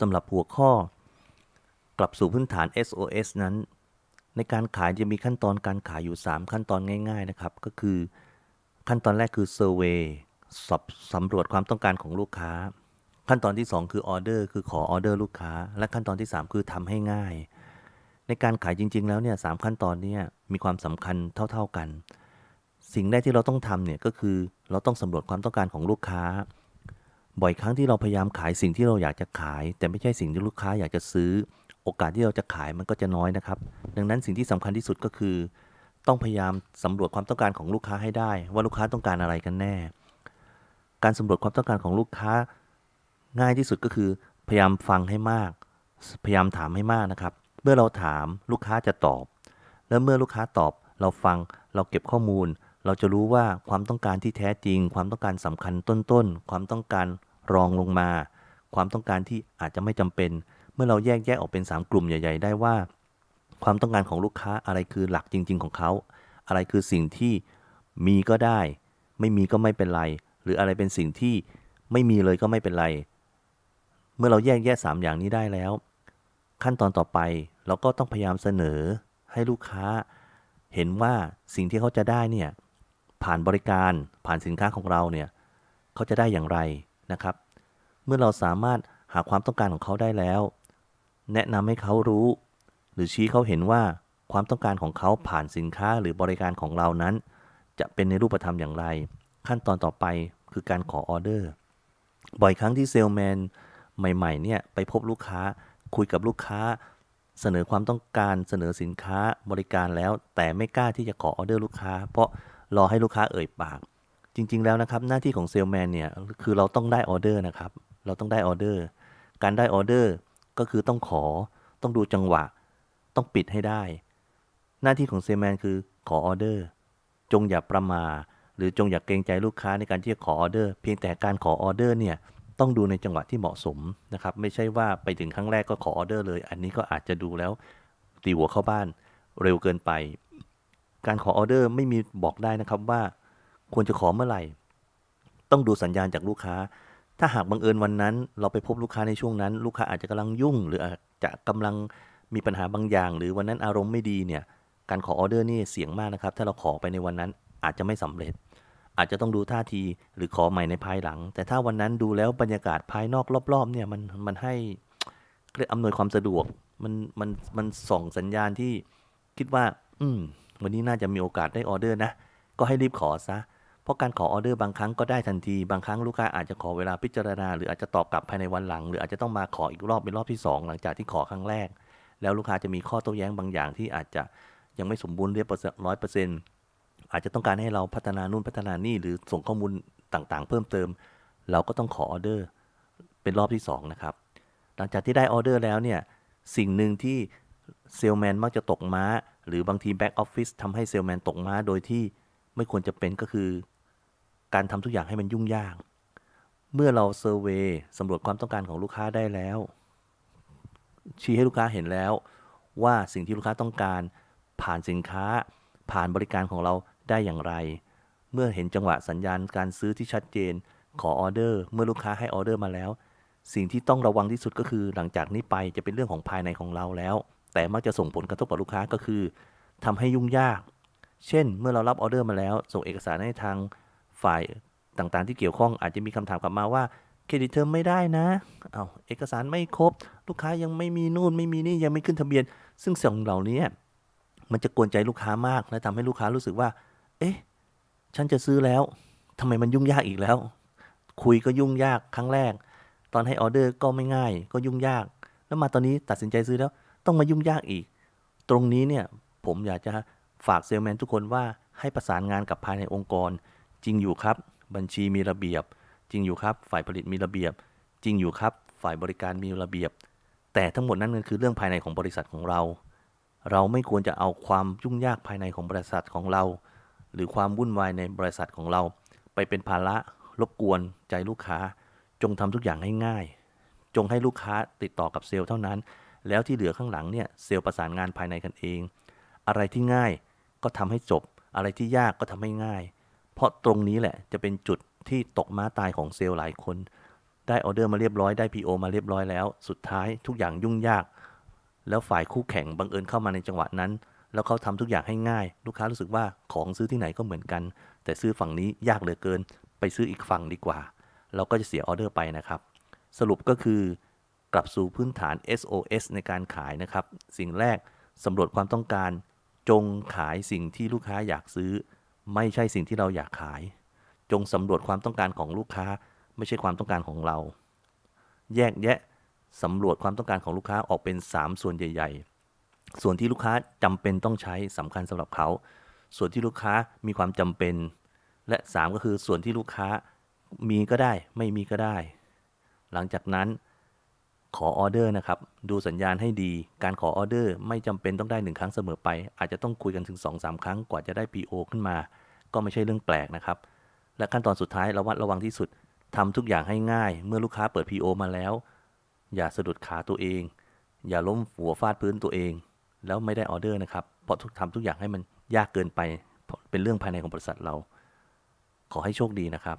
สำหรับหัวข้อ กลับสู่พื้นฐาน SOS นั้น ในการขายจะมีขั้นตอนการขายอยู่ 3 ขั้นตอนง่าย ๆนะครับ ก็คือขั้นตอนแรกคือ Survey สอบสำรวจความต้องการของลูกค้า ขั้นตอนที่ 2 คือออเดอร์คือขอออเดอร์ลูกค้า และขั้นตอนที่ 3 คือทำให้ง่าย ในการขายจริง ๆแล้วเนี่ยสขั้นตอนเนี่ยมีความสำคัญเท่า ๆกัน สิ่งแรกที่เราต้องทำเนี่ยก็คือเราต้องสำรวจความต้องการของลูกค้าบ่อยครั้งที่เราพยายามขายสิ่งที่เราอยากจะขาย แต่ไม่ใช่สิ่งที่ลูกค้าอยากจะซื้อ โอกาสที่เราจะขายมันก็จะน้อยนะครับ ดังนั้นสิ่งที่สำคัญที่สุดก็คือ ต้องพยายามสำรวจความต้องการของลูกค้าให้ได้ ว่าลูกค้าต้องการอะไรกันแน่ การสำรวจความต้องการของลูกค้า ง่ายที่สุดก็คือ พยายามฟังให้มาก พยายามถามให้มากนะครับ เมื่อเราถามลูกค้าจะตอบ แล้วเมื่อลูกค้าตอบ เราฟังเราเก็บข้อมูล เราจะรู้ว่าความต้องการที่แท้จริง ความต้องการสำคัญต้นๆความต้องการรองลงมาความต้องการที่อาจจะไม่จำเป็น เมื่อเราแยกแยกออกเป็น3กลุ่มใหญ่ๆ ได้ว่า ความต้องการของลูกค้าอะไรคือหลักจริง ๆของเขา อะไรคือสิ่งที่มีก็ได้ ไม่มีก็ไม่เป็นไร หรืออะไรเป็นสิ่งที่ไม่มีเลยก็ไม่เป็นไร เมื่อเราแยกแยะ3อย่างนี้ได้แล้ว ขั้นตอนต่อไปเราก็ต้องพยายามเสนอให้ลูกค้าเห็นว่าสิ่งที่เขาจะได้เนี่ยผ่านบริการผ่านสินค้าของเราเนี่ยเขาจะได้อย่างไรนะครับเมื่อเราสามารถหาความต้องการของเขาได้แล้ว แนะนำให้เขารู้ หรือชี้เขาเห็นว่าความต้องการของเขาผ่านสินค้าหรือบริการของเรานั้น จะเป็นในรูปธรรมอย่างไร ขั้นตอนต่อไปคือการขอออเดอร์ บ่อยครั้งที่เซลแมนใหม่ๆ เนี่ยไปพบลูกค้า คุยกับลูกค้า เสนอความต้องการ เสนอสินค้าบริการแล้วแต่ไม่กล้าที่จะขอออเดอร์ลูกค้าเพราะรอให้ลูกค้าเอ่ยปาก จริง ๆแล้วนะครับ หน้าที่ของเซลแมนเนี่ยคือเราต้องได้ออเดอร์นะครับเราต้องได้ออเดอร์ การได้ออเดอร์ก็คือต้องขอ ต้องดูจังหวะ ต้องปิดให้ได้ หน้าที่ของเซมแมนคือขอออเดอร์ จงอย่าประมาหรือจงอย่าเกรงใจลูกค้าในการที่จะขอออเดอร์ เพียงแต่การขอออเดอร์เนี่ยต้องดูในจังหวะที่เหมาะสมนะครับ ไม่ใช่ว่าไปถึงครั้งแรกก็ขอออเดอร์เลย อันนี้ก็อาจจะดูแล้วตีหัวเข้าบ้านเร็วเกินไป การขอออเดอร์ไม่มีบอกได้นะครับว่าควรจะขอเมื่อไหร่ ต้องดูสัญญาณจากลูกค้าถ้าหากบังเอิญวันนั้นเราไปพบลูกค้าในช่วงนั้น ลูกค้าอาจจะกำลังยุ่ง หรืออาจจะกำลังมีปัญหาบางอย่าง หรือวันนั้นอารมณ์ไม่ดีเนี่ย การขอออเดอร์นี่เสี่ยงมากนะครับ ถ้าเราขอไปในวันนั้นอาจจะไม่สำเร็จ อาจจะต้องดูท่าที หรือขอใหม่ในภายหลัง แต่ถ้าวันนั้นดูแล้วบรรยากาศภายนอกรอบ ๆ เนี่ยมันมันให้เรียกอำนวยความสะดวกมันมันมันส่งสัญญาณที่คิดว่า อืมวันนี้น่าจะมีโอกาสได้ออเดอร์นะ ก็ให้รีบขอซะเพราะการขอออเดอร์บางครั้งก็ได้ทันที บางครั้งลูกค้าอาจจะขอเวลาพิจารณา หรืออาจจะตอบกลับภายในวันหลัง หรืออาจจะต้องมาขออีกรอบเป็นรอบที่ 2 หลังจากที่ขอครั้งแรก แล้วลูกค้าจะมีข้อโต้แย้งบางอย่างที่อาจจะยังไม่สมบูรณ์เรียบร้อยเปอร์เซ็นต์อาจจะต้องการให้เราพัฒนานู่นพัฒนานี่ หรือส่งข้อมูลต่างๆ เพิ่มเติม เราก็ต้องขอออเดอร์เป็นรอบที่2นะครับ หลังจากที่ได้ออเดอร์แล้วเนี่ย สิ่งหนึ่งที่เซลแมนมักจะตกม้าหรือบางทีแบ็กออฟฟิศทำให้เซลแมนตกม้าโดยที่ไม่ควรจะเป็นก็คือการทำทุกอย่างให้มันยุ่งยาก เมื่อเราเซอร์เวย์สำรวจความต้องการของลูกค้าได้แล้ว ชี้ให้ลูกค้าเห็นแล้วว่าสิ่งที่ลูกค้าต้องการ ผ่านสินค้า ผ่านบริการของเราได้อย่างไร เมื่อเห็นจังหวะสัญญาณ การซื้อที่ชัดเจน ขอออเดอร์ เมื่อลูกค้าให้ออเดอร์มาแล้ว สิ่งที่ต้องระวังที่สุดก็คือ หลังจากนี้ไปจะเป็นเรื่องของภายในของเราแล้ว แต่มักจะส่งผลกระทบต่อลูกค้าก็คือ ทำให้ยุ่งยาก เช่นเมื่อเรารับออเดอร์มาแล้ว ส่งเอกสารให้ทางฝ่ายต่างๆที่เกี่ยวข้องอาจจะมีคำถามกลับมาว่าเครดิตเทอมไม่ได้นะ เอาเอกสารไม่ครบ ลูกค้ายังไม่มีนู่น ไม่มีนี่ยังไม่ขึ้นทะเบียน ซึ่งสิ่งเหล่านี้ มันจะกวนใจลูกค้ามาก และทำให้ลูกค้ารู้สึกว่า เอ๊ะ ฉันจะซื้อแล้ว ทำไมมันยุ่งยากอีกแล้ว คุยก็ยุ่งยากครั้งแรก ตอนให้ออเดอร์ก็ไม่ง่าย ก็ยุ่งยาก แล้วมาตอนนี้ตัดสินใจซื้อแล้วต้องมายุ่งยากอีกตรงนี้เนี่ยผมอยากจะฝากเซลแมนทุกคนว่าให้ประสานงานกับภายในองค์กรจริงอยู่ครับบัญชีมีระเบียบ จริงอยู่ครับฝ่ายผลิตมีระเบียบ จริงอยู่ครับฝ่ายบริการมีระเบียบ แต่ทั้งหมดนั้นก็คือเรื่องภายในของบริษัทของเรา เราไม่ควรจะเอาความยุ่งยากภายในของบริษัทของเรา หรือความวุ่นวายในบริษัทของเรา ไปเป็นภาระรบกวนใจลูกค้า จงทำทุกอย่างให้ง่าย จงให้ลูกค้าติดต่อกับเซลล์เท่านั้น แล้วที่เหลือข้างหลังเนี่ยเซลล์ประสานงานภายในกันเอง อะไรที่ง่ายก็ทำให้จบ อะไรที่ยากก็ทำให้ง่ายเพราะตรงนี้แหละจะเป็นจุดที่ตกม้าตายของเซลล์หลายคนได้ออเดอร์มาเรียบร้อยได้ PO มาเรียบร้อยแล้ว สุดท้ายทุกอย่างยุ่งยาก แล้วฝ่ายคู่แข่งบังเอิญเข้ามาในจังหวะนั้น แล้วเขาทำทุกอย่างให้ง่าย ลูกค้ารู้สึกว่าของซื้อที่ไหนก็เหมือนกัน แต่ซื้อฝั่งนี้ยากเหลือเกิน ไปซื้ออีกฝั่งดีกว่า เราก็จะเสียออเดอร์ไปนะครับ สรุปก็คือ กลับสู่พื้นฐาน SOS ในการขายนะครับสิ่งแรกสำรวจความต้องการ จงขายสิ่งที่ลูกค้าอยากซื้อไม่ใช่สิ่งที่เราอยากขาย จงสำรวจความต้องการของลูกค้าไม่ใช่ความต้องการของเรา แยกแยะสำรวจความต้องการของลูกค้าออกเป็น 3 ส่วนใหญ่ ๆ ส่วนที่ลูกค้า จำเป็นต้องใช้สำคัญสำหรับเขา ส่วนที่ลูกค้ามีความจำเป็น และ 3 ก็คือส่วนที่ลูกค้ามีก็ได้ ไม่มีก็ได้ หลังจากนั้นขอออเดอร์นะครับ ดูสัญญาณให้ดีการขอออเดอร์ ไม่จำเป็นต้องได้ 1 ครั้งเสมอไป อาจจะต้องคุยกันถึง 2-3 ครั้งกว่าจะได้ PO ขึ้นมา ก็ไม่ใช่เรื่องแปลกนะครับ และขั้นตอนสุดท้าย ระวัดระวังที่สุดทำทุกอย่างให้ง่าย เมื่อลูกค้าเปิด PO มาแล้ว อย่าสะดุดขาตัวเอง อย่าล้มหัวฟาดพื้นตัวเอง แล้วไม่ได้ออเดอร์นะครับเพราะทุกทำทุกอย่างให้มันยากเกินไปเป็นเรื่องภายในของบริษัทเราขอให้โชคดีนะครับ